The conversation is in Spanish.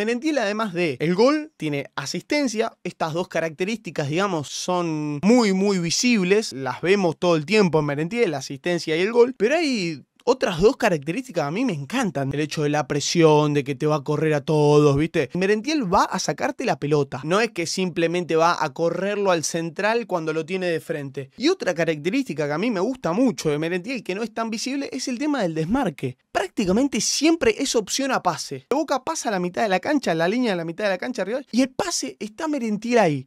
Merentiel, además de el gol, tiene asistencia. Estas dos características, digamos, son muy, muy visibles. Las vemos todo el tiempo en Merentiel, la asistencia y el gol. Pero hay otras dos características a mí me encantan. El hecho de la presión, de que te va a correr a todos, ¿viste? Merentiel va a sacarte la pelota. No es que simplemente va a correrlo al central cuando lo tiene de frente. Y otra característica que a mí me gusta mucho de Merentiel, que no es tan visible, es el tema del desmarque prácticamente siempre es opción a pase. Boca pasa a la mitad de la cancha, la línea de la mitad de la cancha arriba, y el pase está merentir ahí.